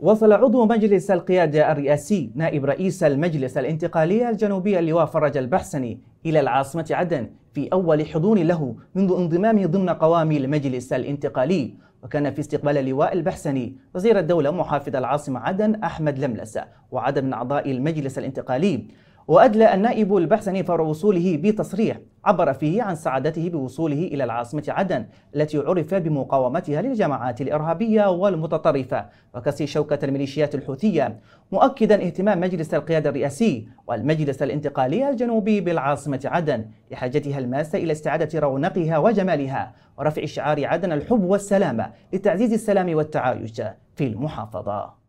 وصل عضو مجلس القيادة الرئاسي نائب رئيس المجلس الانتقالي الجنوبي اللواء فرج البحسني إلى العاصمة عدن في أول حضور له منذ انضمامه ضمن قوام المجلس الانتقالي وكان في استقبال اللواء البحسني وزير الدولة محافظ العاصمة عدن أحمد لملسة وعدد من أعضاء المجلس الانتقالي وأدلى النائب البحسني فور وصوله بتصريح عبر فيه عن سعادته بوصوله إلى العاصمة عدن التي عرف بمقاومتها للجماعات الإرهابية والمتطرفة وكسر شوكة الميليشيات الحوثية مؤكدا اهتمام مجلس القيادة الرئاسي والمجلس الانتقالي الجنوبي بالعاصمة عدن لحاجتها الماسة إلى استعادة رونقها وجمالها ورفع شعار عدن الحب والسلامة لتعزيز السلام والتعايش في المحافظة